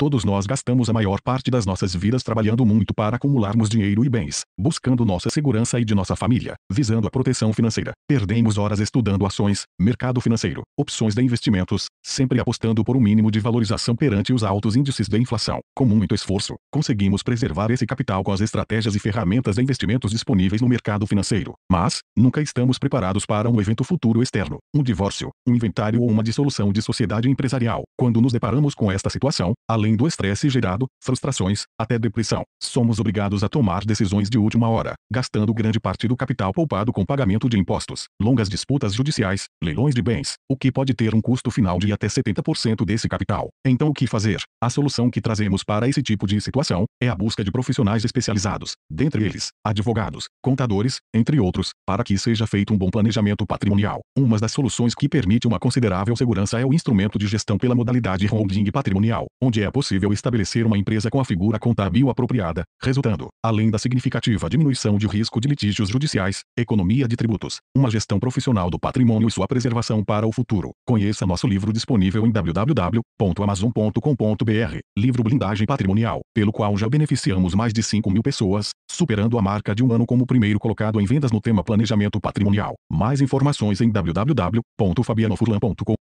Todos nós gastamos a maior parte das nossas vidas trabalhando muito para acumularmos dinheiro e bens, buscando nossa segurança e de nossa família, visando a proteção financeira. Perdemos horas estudando ações, mercado financeiro, opções de investimentos, sempre apostando por um mínimo de valorização perante os altos índices de inflação. Com muito esforço, conseguimos preservar esse capital com as estratégias e ferramentas de investimentos disponíveis no mercado financeiro. Mas, nunca estamos preparados para um evento futuro externo, um divórcio, um inventário ou uma dissolução de sociedade empresarial. Quando nos deparamos com esta situação, além além do estresse gerado, frustrações, até depressão. Somos obrigados a tomar decisões de última hora, gastando grande parte do capital poupado com pagamento de impostos, longas disputas judiciais, leilões de bens, o que pode ter um custo final de até 70% desse capital. Então o que fazer? A solução que trazemos para esse tipo de situação é a busca de profissionais especializados, dentre eles, advogados, contadores, entre outros, para que seja feito um bom planejamento patrimonial. Uma das soluções que permite uma considerável segurança é o instrumento de gestão pela modalidade holding patrimonial, onde é possível estabelecer uma empresa com a figura contábil apropriada, resultando, além da significativa diminuição de risco de litígios judiciais, economia de tributos, uma gestão profissional do patrimônio e sua preservação para o futuro. Conheça nosso livro disponível em www.amazon.com.br, livro Blindagem Patrimonial, pelo qual já beneficiamos mais de 5 mil pessoas, superando a marca de um ano como primeiro colocado em vendas no tema Planejamento Patrimonial. Mais informações em www.fabianofurlan.com